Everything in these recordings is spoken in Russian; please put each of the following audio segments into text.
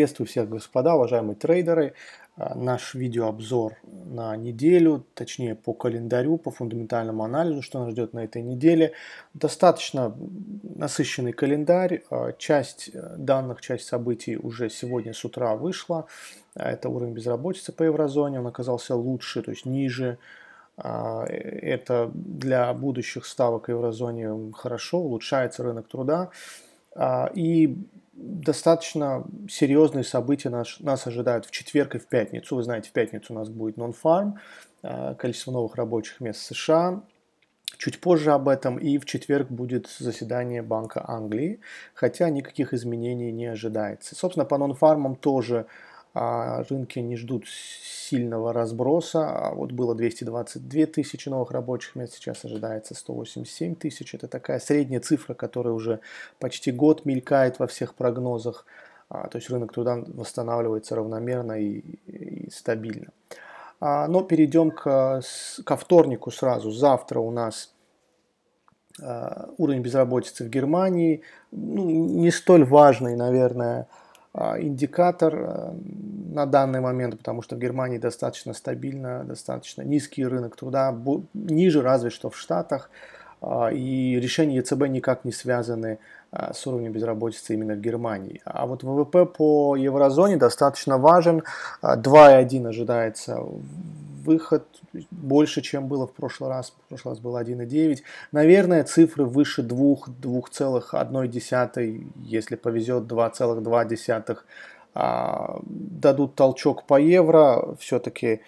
Приветствую всех, господа, уважаемые трейдеры. А, наш видеообзор на неделю, точнее по календарю, по фундаментальному анализу, что нас ждет на этой неделе. Достаточно насыщенный календарь. А, часть э, данных, часть событий уже сегодня с утра вышла. А, это уровень безработицы по еврозоне, он оказался лучше, то есть ниже э, это для будущих ставок в еврозоне хорошо, улучшается рынок труда. И достаточно серьезные события нас, нас ожидают в четверг и в пятницу. Вы знаете, в пятницу у нас будет нон-фарм, э, количество новых рабочих мест США, чуть позже об этом, и в четверг будет заседание Банка Англии, хотя никаких изменений не ожидается. Собственно, по нон-фармам тоже а, рынки не ждут сильного разброса. А вот было 222 тысячи новых рабочих мест, сейчас ожидается 187 тысяч. Это такая средняя цифра, которая уже почти год мелькает во всех прогнозах. А, то есть рынок труда восстанавливается равномерно и, и стабильно. А, но перейдем к, ко вторнику сразу. Завтра у нас уровень безработицы в Германии ну, не столь важный, наверное, а, индикатор э, на данный момент, потому что в Германии достаточно стабильно, достаточно низкий рынок труда, ниже разве что в Штатах, а, и решения ЕЦБ никак не связаны а, с уровнем безработицы именно в Германии. А вот ВВП по еврозоне достаточно важен, 2,1 ожидается выход больше, чем было в прошлый раз. В прошлый раз было 1,9. Наверное, цифры выше 2, 2,1, если повезет 2,2 а, дадут толчок по евро. Все-таки э,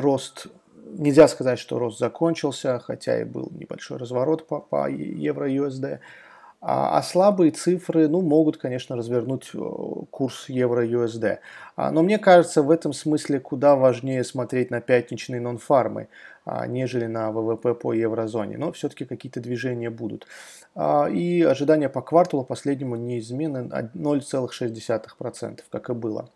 рост нельзя сказать, что рост закончился, хотя и был небольшой разворот по, по евро-USD. А, а слабые цифры, ну, могут, конечно, развернуть э, курс евро-USD. А, но мне кажется, в этом смысле куда важнее смотреть на пятничные нонфармы, а, нежели на ВВП по еврозоне. Но все-таки какие-то движения будут. И ожидания по кварталу последнему неизменны 0,6%, как и было.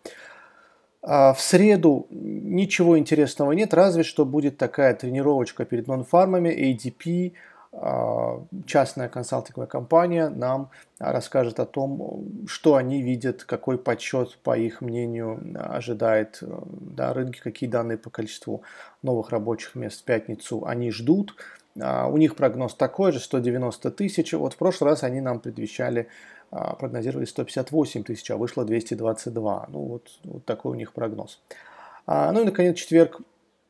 В среду ничего интересного нет, разве что будет такая тренировочка перед нонфармами, ADP, а, частная консалтинговая компания нам расскажет о том, что они видят, какой подсчет, по их мнению, ожидает э, да, рынки, какие данные по количеству новых рабочих мест в пятницу они ждут. А, у них прогноз такой же, 190 тысяч. Вот в прошлый раз они нам предвещали, а, прогнозировали 158 тысяч, а вышло 222. Ну вот, вот такой у них прогноз. Ну и, наконец, четверг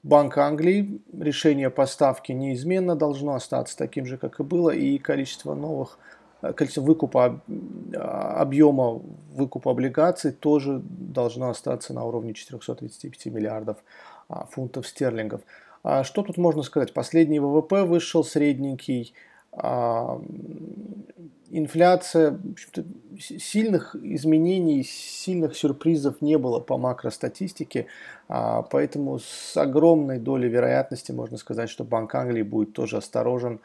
Банк Англии решение поставки неизменно должно остаться таким же, как и было, и количество новых э, количество выкупа, э, объема выкупа облигаций тоже должно остаться на уровне 435 миллиардов а, фунтов стерлингов. А что тут можно сказать? Последний ВВП вышел средненький, а, инфляция, сильных изменений, сильных сюрпризов не было по макростатистике, а, поэтому с огромной долей вероятности можно сказать, что Банк Англии будет тоже осторожен,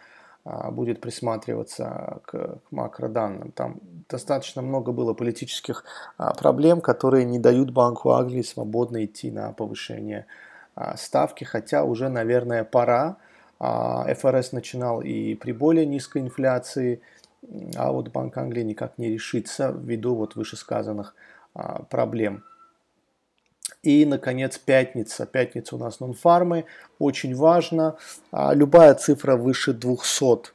а, будет присматриваться к макроданным. Там достаточно много было политических проблем, которые не дают Банку Англии свободно идти на повышение ставки, хотя уже, наверное, пора, ФРС а, начинал и при более низкой инфляции, а вот Банк Англии никак не решится ввиду вот вышесказанных а, проблем. И, наконец, пятница. Пятница у нас нонфармы. Очень важно. А, любая цифра выше 200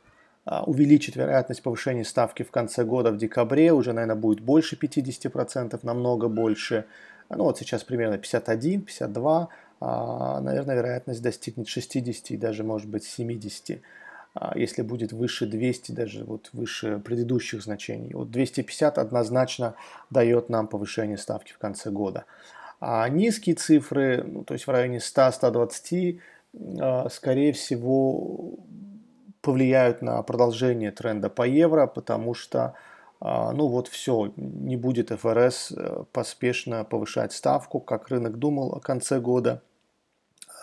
увеличит вероятность повышения ставки в конце года, в декабре. Уже, наверное, будет больше 50%, намного больше. Ну вот сейчас примерно 51, 52, а, наверное, вероятность достигнет 60 и даже, может быть, 70 а, если будет выше 200, даже вот выше предыдущих значений. Вот 250 однозначно дает нам повышение ставки в конце года. А низкие цифры, ну, то есть в районе 100-120, а, скорее всего, повлияют на продолжение тренда по евро, потому что ну вот все, не будет ФРС э, поспешно повышать ставку, как рынок думал о конце года.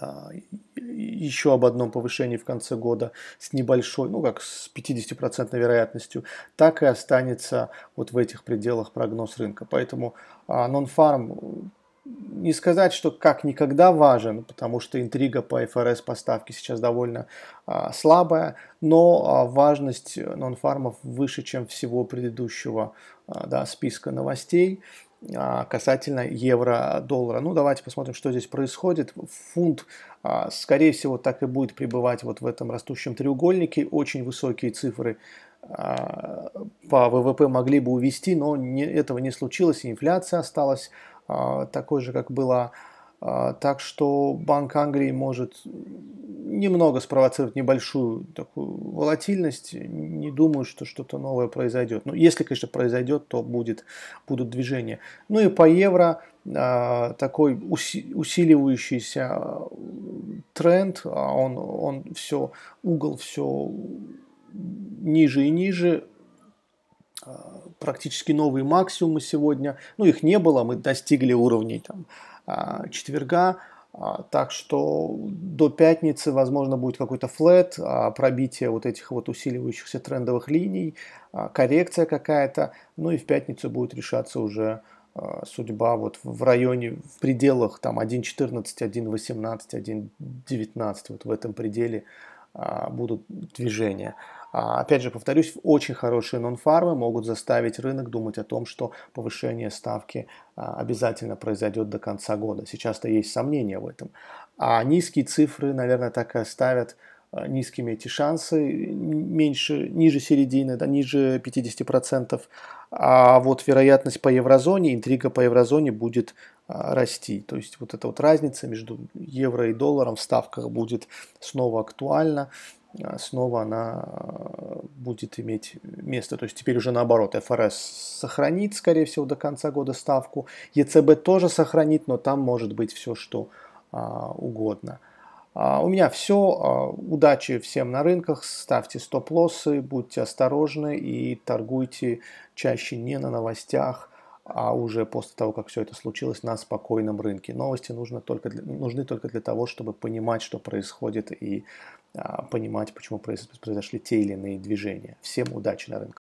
А, еще об одном повышении в конце года с небольшой, ну как с 50% вероятностью, так и останется вот в этих пределах прогноз рынка. Поэтому а, нон-фарм не сказать, что как никогда важен, потому что интрига по ФРС поставки сейчас довольно а, слабая, но а, важность нонфармов выше, чем всего предыдущего а, да, списка новостей. А, касательно евро-доллара. Ну, давайте посмотрим, что здесь происходит. Фунт, а, скорее всего, так и будет пребывать вот в этом растущем треугольнике. Очень высокие цифры а, по ВВП могли бы увести, но не, этого не случилось, инфляция осталась такой же, как была. А, так что Банк Англии может немного спровоцировать небольшую такую волатильность. Не думаю, что что-то новое произойдет. Но ну, если, конечно, произойдет, то будет, будут движения. Ну и по евро а, такой усиливающийся а, тренд, он, он все, угол все ниже и ниже практически новые максимумы сегодня. Ну, их не было, мы достигли уровней там, а, четверга, а, так что до пятницы, возможно, будет какой-то флет, а, пробитие вот этих вот усиливающихся трендовых линий, коррекция какая-то. Ну и в пятницу будет решаться уже судьба вот в районе, в пределах там 1.14, 1.18, 1.19, вот в этом пределе будут движения. А, опять же, повторюсь, очень хорошие нонфармы могут заставить рынок думать о том, что повышение ставки а, обязательно произойдет до конца года. Сейчас-то есть сомнения в этом. А низкие цифры, наверное, так и оставят а, низкими эти шансы, меньше, ниже середины, да, ниже 50%. А вот вероятность по еврозоне, интрига по еврозоне будет расти. То есть вот эта вот разница между евро и долларом в ставках будет снова актуальна. А, снова она э, будет иметь место. То есть теперь уже наоборот, ФРС сохранит, скорее всего, до конца года ставку, ЕЦБ тоже сохранит, но там может быть все, что а, угодно. А, у меня все. А, удачи всем на рынках, ставьте стоп-лоссы, будьте осторожны и торгуйте чаще не на новостях, а уже после того, как все это случилось, на спокойном рынке. Новости нужно только для, нужны только для того, чтобы понимать, что происходит и а, понимать, почему произошли те или иные движения. Всем удачи на рынке.